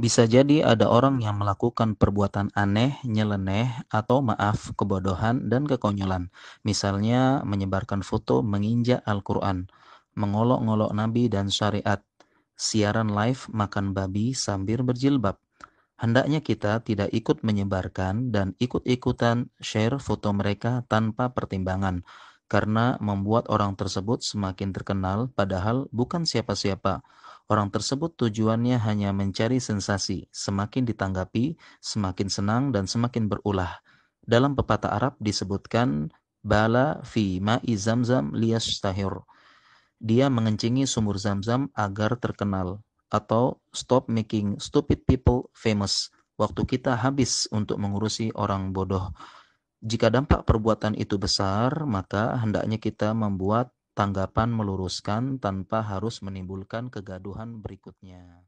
Bisa jadi ada orang yang melakukan perbuatan aneh, nyeleneh, atau maaf, kebodohan dan kekonyolan. Misalnya menyebarkan foto menginjak Al-Quran, mengolok-ngolok Nabi dan syariat, siaran live makan babi sambil berjilbab. Hendaknya kita tidak ikut menyebarkan dan ikut-ikutan share foto mereka tanpa pertimbangan karena membuat orang tersebut semakin terkenal, padahal bukan siapa-siapa. Orang tersebut tujuannya hanya mencari sensasi, semakin ditanggapi, semakin senang, dan semakin berulah. Dalam pepatah Arab disebutkan, Bala fi ma'i zamzam liyashtahir. Dia mengencingi sumur zamzam agar terkenal. Atau stop making stupid people famous. Waktu kita habis untuk mengurusi orang bodoh. Jika dampak perbuatan itu besar, maka hendaknya kita membuat tanggapan meluruskan tanpa harus menimbulkan kegaduhan berikutnya.